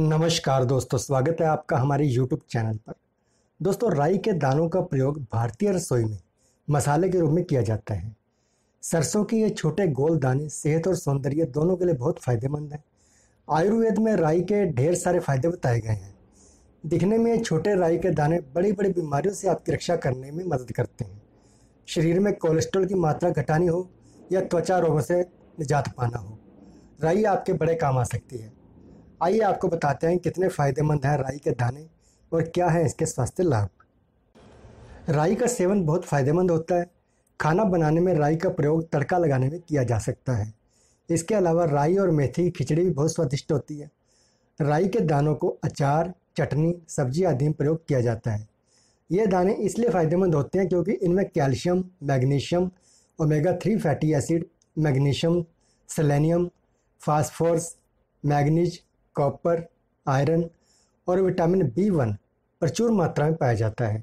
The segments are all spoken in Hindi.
नमस्कार दोस्तों स्वागत है आपका हमारे YouTube चैनल पर दोस्तों राई के दानों का प्रयोग भारतीय रसोई में मसाले के रूप में किया जाता है सरसों के ये छोटे गोल दाने सेहत और सौंदर्य दोनों के लिए बहुत फ़ायदेमंद हैं आयुर्वेद में राई के ढेर सारे फायदे बताए गए हैं दिखने में छोटे राई के दाने बड़ी बड़ी बीमारियों से आपकी रक्षा करने में मदद करते हैं शरीर में कोलेस्ट्रॉल की मात्रा घटानी हो या त्वचा रोगों से निजात पाना हो राई आपके बड़े काम आ सकती है आइए आपको बताते हैं कितने फ़ायदेमंद हैं राई के दाने और क्या हैं इसके स्वास्थ्य लाभ राई का सेवन बहुत फ़ायदेमंद होता है खाना बनाने में राई का प्रयोग तड़का लगाने में किया जा सकता है इसके अलावा राई और मेथी की खिचड़ी भी बहुत स्वादिष्ट होती है राई के दानों को अचार चटनी सब्जी आदि में प्रयोग किया जाता है ये दाने इसलिए फ़ायदेमंद होते हैं क्योंकि इनमें calcium magnesium omega three fatty acid magnesium selenium phosphorus manganese copper iron और विटामिन बी वन प्रचुर मात्रा में पाया जाता है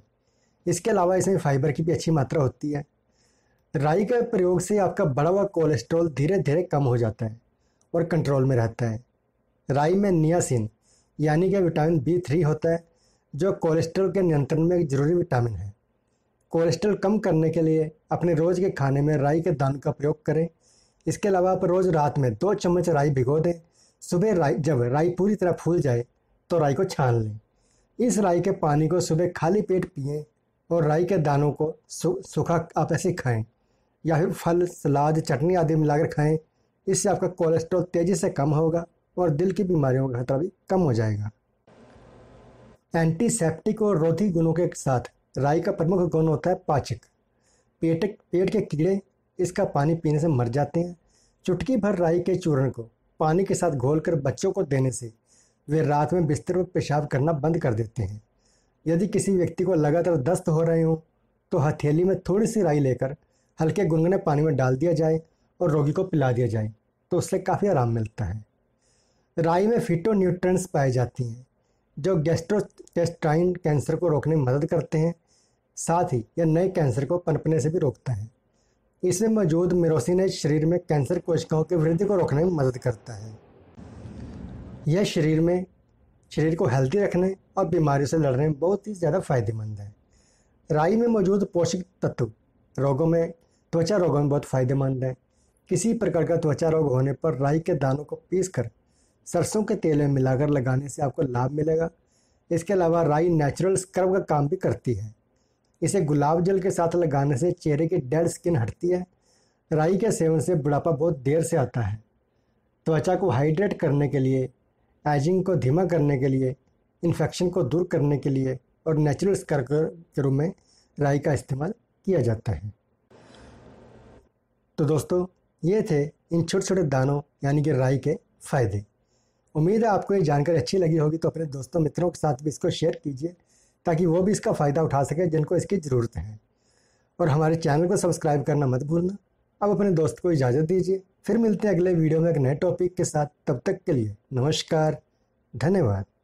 इसके अलावा इसमें फाइबर की भी अच्छी मात्रा होती है राई के प्रयोग से आपका बढ़ा हुआ कोलेस्ट्रॉल धीरे धीरे कम हो जाता है और कंट्रोल में रहता है राई में नियासिन यानी कि विटामिन बी थ्री होता है जो कोलेस्ट्रॉल के नियंत्रण में एक जरूरी विटामिन है कोलेस्ट्रॉल कम करने के लिए अपने रोज़ के खाने में राई के दान का प्रयोग करें इसके अलावा आप रोज़ रात में दो चम्मच राई भिगो दें सुबह राई जब राई पूरी तरह फूल जाए तो राई को छान लें इस राई के पानी को सुबह खाली पेट पिए और राई के दानों को सु, सूखा आप ऐसे खाएं या फिर फल सलाद चटनी आदि मिलाकर खाएं इससे आपका कोलेस्ट्रॉल तेज़ी से कम होगा और दिल की बीमारियों का खतरा भी कम हो जाएगा एंटीसेप्टिक और रोधी गुणों के साथ राई का प्रमुख गुण होता है पाचक पेट पेट के कीड़े इसका पानी पीने से मर जाते हैं चुटकी भर राई के चूर्ण को पानी के साथ घोलकर बच्चों को देने से वे रात में बिस्तर पर पेशाब करना बंद कर देते हैं यदि किसी व्यक्ति को लगातार दस्त हो रहे हों तो हथेली में थोड़ी सी राई लेकर हल्के गुनगुने पानी में डाल दिया जाए और रोगी को पिला दिया जाए तो उससे काफ़ी आराम मिलता है राई में फिटो न्यूट्रंस पाए जाती हैं जो गैस्ट्रोटेस्ट्राइन कैंसर को रोकने में मदद करते हैं साथ ही यह नए कैंसर को पनपने से भी रोकता है इसमें मौजूद मेरोसिन शरीर में कैंसर कोशिकाओं की वृद्धि को रोकने में मदद करता है यह शरीर में शरीर को हेल्थी रखने और बीमारियों से लड़ने में बहुत ही ज़्यादा फायदेमंद है राई में मौजूद पोषक तत्व रोगों में त्वचा रोगों में बहुत फायदेमंद है किसी प्रकार का त्वचा रोग होने पर राई के दानों को पीस कर सरसों के तेल में मिलाकर लगाने से आपको लाभ मिलेगा इसके अलावा राई नेचुरल स्क्रब का काम भी करती है इसे गुलाब जल के साथ लगाने से चेहरे की डेड स्किन हटती है राई के सेवन से बुढ़ापा बहुत देर से आता है त्वचा को हाइड्रेट करने के लिए एजिंग को धीमा करने के लिए इन्फेक्शन को दूर करने के लिए और नेचुरल स्कर के रूप में राई का इस्तेमाल किया जाता है तो दोस्तों ये थे इन छोटे छोटे दानों यानी कि राई के फ़ायदे उम्मीद है आपको ये जानकारी अच्छी लगी होगी तो अपने दोस्तों मित्रों के साथ भी इसको शेयर कीजिए ताकि वो भी इसका फ़ायदा उठा सके जिनको इसकी ज़रूरत है और हमारे चैनल को सब्सक्राइब करना मत भूलना अब अपने दोस्त को इजाज़त दीजिए फिर मिलते हैं अगले वीडियो में एक नए टॉपिक के साथ तब तक के लिए नमस्कार धन्यवाद